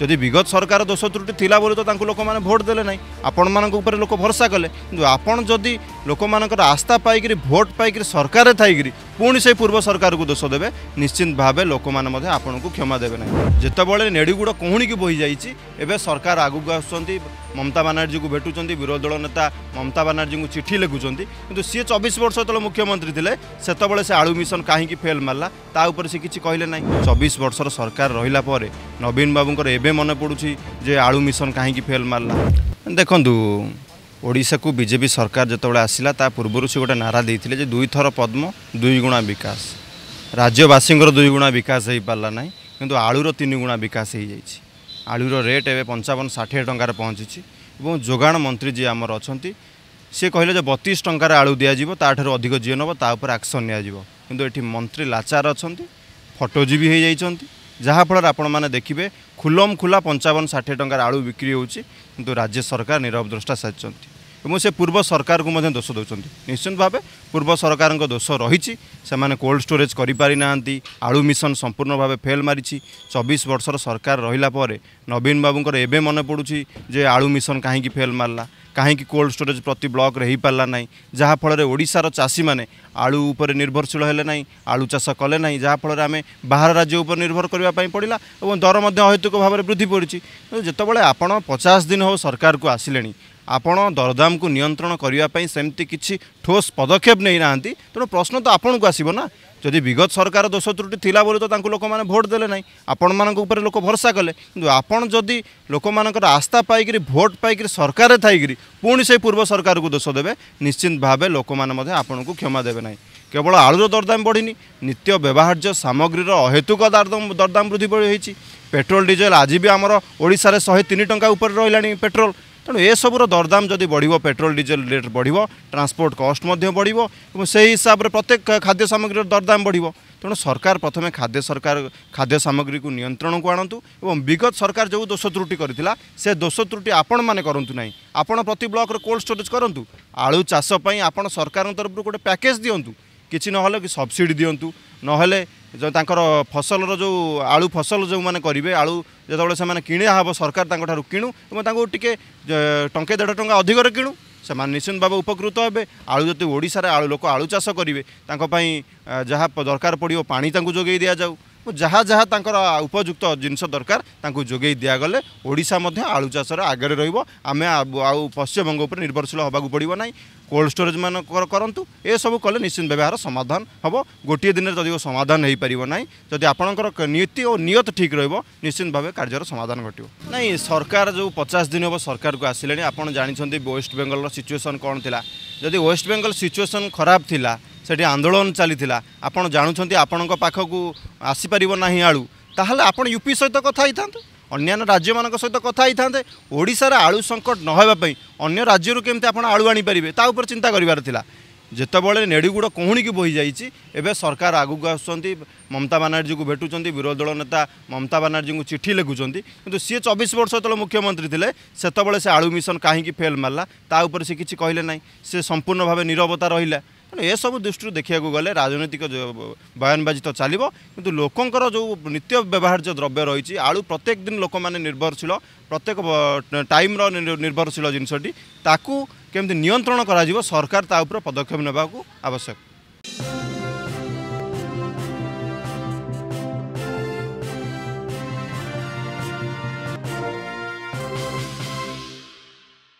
ଯଦି ବିଗତ ସରକାର ଦୋଷ ତ୍ରୁଟି ଥିଲା ବୋଲି ତ ତାଙ୍କୁ ଲୋକମାନେ ଭୋଟ୍ ଦେଲେ ନାହିଁ ଆପଣମାନଙ୍କ ଉପରେ ଲୋକ ଭରସା କଲେ କିନ୍ତୁ ଆପଣ ଯଦି ଲୋକମାନଙ୍କର ଆସ୍ଥା ପାଇକରି ଭୋଟ୍ ପାଇକରି ସରକାରରେ ଥାଇକରି पो पूर्व सरकार को दोष देव निश्चित भावे लोक को क्षमा दे नै जतिबे नेडिगुड कोी बहि सरकार आगको आसु ममता बानर्जीको भेटुन्छ विरोध दल नेता ममता बानर्जीको चिठी लेखुन्छ कि सि चबिस वर्ष मुख्यमंत्री से मिशन मुख्यमन्त्री लेतेबेसी आु मिसन से फेल् म ति चबिस वर्ष सरकार र नवीन बाबू को ए मन पडु आलु मिसन काहीँक फेल मर्ारला देखु ଓଡ଼ିଶାକୁ ବିଜେପି ସରକାର ଯେତେବେଳେ ଆସିଲା ତା ପୂର୍ବରୁ ସେ ଗୋଟେ ନାରା ଦେଇଥିଲେ ଯେ ଦୁଇଥର ପଦ୍ମ ଦୁଇ ଗୁଣା ବିକାଶ ରାଜ୍ୟବାସୀଙ୍କର ଦୁଇ ଗୁଣା ବିକାଶ ହୋଇପାରିଲା ନାହିଁ କିନ୍ତୁ ଆଳୁର ତିନି ଗୁଣା ବିକାଶ ହୋଇଯାଇଛି ଆଳୁର ରେଟ୍ ଏବେ ପଞ୍ଚାବନ ଷାଠିଏ ଟଙ୍କାରେ ପହଞ୍ଚିଛି ଏବଂ ଯୋଗାଣ ମନ୍ତ୍ରୀ ଯିଏ ଆମର ଅଛନ୍ତି ସିଏ କହିଲେ ଯେ ବତିଶ ଟଙ୍କାରେ ଆଳୁ ଦିଆଯିବ ତା'ଠାରୁ ଅଧିକ ଯିଏ ନେବ ତା ଉପରେ ଆକ୍ସନ୍ ନିଆଯିବ କିନ୍ତୁ ଏଠି ମନ୍ତ୍ରୀ ଲାଚାର ଅଛନ୍ତି ଫଟୋଜୀବୀ ହୋଇଯାଇଛନ୍ତି ଯାହାଫଳରେ ଆପଣମାନେ ଦେଖିବେ ଖୁଲମ ଖୁଲା ପଞ୍ଚାବନ ଷାଠିଏ ଟଙ୍କାର ଆଳୁ ବିକ୍ରି ହେଉଛି କିନ୍ତୁ ରାଜ୍ୟ ସରକାର ନିରବ ଦ୍ରଷ୍ଟା ସାଜିଛନ୍ତି ଏବଂ ସେ ପୂର୍ବ ସରକାରଙ୍କୁ ମଧ୍ୟ ଦୋଷ ଦେଉଛନ୍ତି ନିଶ୍ଚିନ୍ତ ଭାବେ ପୂର୍ବ ସରକାରଙ୍କ ଦୋଷ ରହିଛି ସେମାନେ କୋଲ୍ଡ ଷ୍ଟୋରେଜ୍ କରିପାରିନାହାନ୍ତି ଆଳୁ ମିଶନ ସମ୍ପୂର୍ଣ୍ଣ ଭାବେ ଫେଲ୍ ମାରିଛି ଚବିଶ ବର୍ଷର ସରକାର ରହିଲା ପରେ ନବୀନ ବାବୁଙ୍କର ଏବେ ମନେ ପଡ଼ୁଛି ଯେ ଆଳୁ ମିଶନ କାହିଁକି ଫେଲ୍ ମାରିଲା କାହିଁକି କୋଲ୍ଡ ଷ୍ଟୋରେଜ୍ ପ୍ରତି ବ୍ଲକରେ ହୋଇପାରିଲା ନାହିଁ ଯାହାଫଳରେ ଓଡ଼ିଶାର ଚାଷୀମାନେ ଆଳୁ ଉପରେ ନିର୍ଭରଶୀଳ ହେଲେ ନାହିଁ ଆଳୁ ଚାଷ କଲେ ନାହିଁ ଯାହାଫଳରେ ଆମେ ବାହାର ରାଜ୍ୟ ଉପରେ ନିର୍ଭର କରିବା ପାଇଁ ପଡ଼ିଲା ଏବଂ ଦର ମଧ୍ୟ ଅହେତୁକ ଭାବରେ ବୃଦ୍ଧି ପଡ଼ିଛି ଯେତେବେଳେ ଆପଣ ପଚାଶ ଦିନ ହେଉ ସରକାରକୁ ଆସିଲେଣି ଆପଣ ଦରଦାମକୁ ନିୟନ୍ତ୍ରଣ କରିବା ପାଇଁ ସେମିତି କିଛି ଠୋସ୍ ପଦକ୍ଷେପ ନେଇନାହାନ୍ତି ତେଣୁ ପ୍ରଶ୍ନ ତ ଆପଣଙ୍କୁ ଆସିବ ନା ଯଦି ବିଗତ ସରକାର ଦୋଷ ତ୍ରୁଟି ଥିଲା ବୋଲି ତ ତାଙ୍କୁ ଲୋକମାନେ ଭୋଟ ଦେଲେ ନାହିଁ ଆପଣମାନଙ୍କ ଉପରେ ଲୋକ ଭରସା କଲେ କିନ୍ତୁ ଆପଣ ଯଦି ଲୋକମାନଙ୍କର ଆସ୍ଥା ପାଇକରି ଭୋଟ ପାଇକରି ସରକାରରେ ଥାଇକରି ପୁଣି ସେଇ ପୂର୍ବ ସରକାରକୁ ଦୋଷ ଦେବେ ନିଶ୍ଚିତ ଭାବେ ଲୋକମାନେ ମଧ୍ୟ ଆପଣଙ୍କୁ କ୍ଷମା ଦେବେ ନାହିଁ କେବଳ ଆଳୁର ଦରଦାମ ବଢ଼ିନି ନିତ୍ୟ ବ୍ୟବହାର୍ଯ୍ୟ ସାମଗ୍ରୀର ଅହେତୁକ ଦରଦାମ ବୃଦ୍ଧି ହୋଇଛି ପେଟ୍ରୋଲ ଡିଜେଲ ଆଜି ବି ଆମର ଓଡ଼ିଶାରେ ଶହେ ତିନି ଟଙ୍କା ଉପରେ ରହିଲାଣି ପେଟ୍ରୋଲ ତେଣୁ ଏସବୁର ଦରଦାମ ଯଦି ବଢ଼ିବ ପେଟ୍ରୋଲ ଡିଜେଲ ରେଟ୍ ବଢ଼ିବ ଟ୍ରାନ୍ସପୋର୍ଟ କଷ୍ଟ ମଧ୍ୟ ବଢ଼ିବ ଏବଂ ସେହି ହିସାବରେ ପ୍ରତ୍ୟେକ ଖାଦ୍ୟ ସାମଗ୍ରୀର ଦରଦାମ ବଢ଼ିବ ତେଣୁ ସରକାର ପ୍ରଥମେ ଖାଦ୍ୟ ସରକାର ଖାଦ୍ୟ ସାମଗ୍ରୀକୁ ନିୟନ୍ତ୍ରଣକୁ ଆଣନ୍ତୁ ଏବଂ ବିଗତ ସରକାର ଯେଉଁ ଦୋଷ ତ୍ରୁଟି କରିଥିଲା ସେ ଦୋଷ ତ୍ରୁଟି ଆପଣମାନେ କରନ୍ତୁ ନାହିଁ ଆପଣ ପ୍ରତି ବ୍ଲକରେ କୋଲ୍ଡ ଷ୍ଟୋରେଜ୍ କରନ୍ତୁ ଆଳୁ ଚାଷ ପାଇଁ ଆପଣ ସରକାରଙ୍କ ତରଫରୁ ଗୋଟେ ପ୍ୟାକେଜ୍ ଦିଅନ୍ତୁ କିଛି ନହେଲେ କି ସବସିଡ଼ି ଦିଅନ୍ତୁ ନହେଲେ ତାଙ୍କର ଫସଲର ଯେଉଁ ଆଳୁ ଫସଲ ଯେଉଁମାନେ କରିବେ ଆଳୁ ଯେତେବେଳେ ସେମାନେ କିଣିବା ହେବ ସରକାର ତାଙ୍କଠାରୁ କିଣୁ ଏବଂ ତାଙ୍କୁ ଟିକିଏ ଟଙ୍କେ ଦେଢ଼ ଟଙ୍କା ଅଧିକରେ କିଣୁ ସେମାନେ ନିଶ୍ଚିନ୍ତ ଭାବେ ଉପକୃତ ହେବେ ଆଳୁ ଯଦି ଓଡ଼ିଶାରେ ଆଳୁ ଲୋକ ଆଳୁ ଚାଷ କରିବେ ତାଙ୍କ ପାଇଁ ଯାହା ଦରକାର ପଡ଼ିବ ପାଣି ତାଙ୍କୁ ଯୋଗାଇ ଦିଆଯାଉ ଯାହା ଯାହା ତାଙ୍କର ଉପଯୁକ୍ତ ଜିନିଷ ଦରକାର ତାଙ୍କୁ ଯୋଗାଇ ଦିଆଗଲେ ଓଡ଼ିଶା ମଧ୍ୟ ଆଳୁ ଚାଷରେ ଆଗରେ ରହିବ ଆମେ ଆଉ ପଶ୍ଚିମବଙ୍ଗ ଉପରେ ନିର୍ଭରଶୀଳ ହେବାକୁ ପଡ଼ିବ ନାହିଁ କୋଲ୍ଡ ଷ୍ଟୋରେଜ୍ ମାନଙ୍କର କରନ୍ତୁ ଏସବୁ କଲେ ନିଶ୍ଚିନ୍ତ ବ୍ୟବହାର ସମାଧାନ ହେବ ଗୋଟିଏ ଦିନରେ ଯଦି ସମାଧାନ ହୋଇପାରିବ ନାହିଁ ଯଦି ଆପଣଙ୍କର ନୀତି ଓ ନିୟତ ଠିକ୍ ରହିବ ନିଶ୍ଚିନ୍ତ ଭାବେ କାର୍ଯ୍ୟର ସମାଧାନ ଘଟିବ ନାହିଁ ସରକାର ଯେଉଁ ପଚାଶ ଦିନ ହେବ ସରକାରକୁ ଆସିଲେଣି ଆପଣ ଜାଣିଛନ୍ତି ୱେଷ୍ଟବେଙ୍ଗଲର ସିଚୁଏସନ୍ କ'ଣ ଥିଲା ଯଦି ୱେଷ୍ଟ ବେଙ୍ଗଲ ସିଚୁଏସନ୍ ଖରାପ ଥିଲା ସେଠି ଆନ୍ଦୋଳନ ଚାଲିଥିଲା ଆପଣ ଜାଣୁଛନ୍ତି ଆପଣଙ୍କ ପାଖକୁ ଆସିପାରିବ ନାହିଁ ଆଳୁ ତାହେଲେ ଆପଣ ୟୁପି ସହିତ କଥା ହେଇଥାନ୍ତେ ଅନ୍ୟାନ୍ୟ ରାଜ୍ୟମାନଙ୍କ ସହିତ କଥା ହେଇଥାନ୍ତେ ଓଡ଼ିଶାରେ ଆଳୁ ସଙ୍କଟ ନ ହେବା ପାଇଁ ଅନ୍ୟ ରାଜ୍ୟରୁ କେମିତି ଆପଣ ଆଳୁ ଆଣିପାରିବେ ତା ଉପରେ ଚିନ୍ତା କରିବାର ଥିଲା ଯେତେବେଳେ ନେଡ଼ିଗୁଡ଼ କହୁଣିକି ବହିଯାଇଛି ଏବେ ସରକାର ଆଗକୁ ଆସୁଛନ୍ତି ମମତା ବାନାର୍ଜୀଙ୍କୁ ଭେଟୁଛନ୍ତି ବିରୋଧୀ ଦଳ ନେତା ମମତା ବାନାର୍ଜୀଙ୍କୁ ଚିଠି ଲେଖୁଛନ୍ତି କିନ୍ତୁ ସିଏ ଚବିଶ ବର୍ଷ ତଳେ ମୁଖ୍ୟମନ୍ତ୍ରୀ ଥିଲେ ସେତେବେଳେ ସେ ଆଳୁ ମିଶନ କାହିଁକି ଫେଲ୍ ମାରିଲା ତା ଉପରେ ସେ କିଛି କହିଲେ ନାହିଁ ସେ ସମ୍ପୂର୍ଣ୍ଣ ଭାବେ ନିରବତା ରହିଲା ତେଣୁ ଏସବୁ ଦୃଷ୍ଟିରୁ ଦେଖିବାକୁ ଗଲେ ରାଜନୈତିକ ବୟାନବାଜି ତ ଚାଲିବ କିନ୍ତୁ ଲୋକଙ୍କର ଯେଉଁ ନିତ୍ୟ ବ୍ୟବହାର୍ଯ୍ୟ ଦ୍ରବ୍ୟ ରହିଛି ଆଳୁ ପ୍ରତ୍ୟେକ ଦିନ ଲୋକମାନେ ନିର୍ଭରଶୀଳ ପ୍ରତ୍ୟେକ ଟାଇମ୍ର ନିର୍ଭରଶୀଳ ଜିନିଷଟି ତାକୁ କେମିତି ନିୟନ୍ତ୍ରଣ କରାଯିବ ସରକାର ତା ଉପରେ ପଦକ୍ଷେପ ନେବାକୁ ଆବଶ୍ୟକ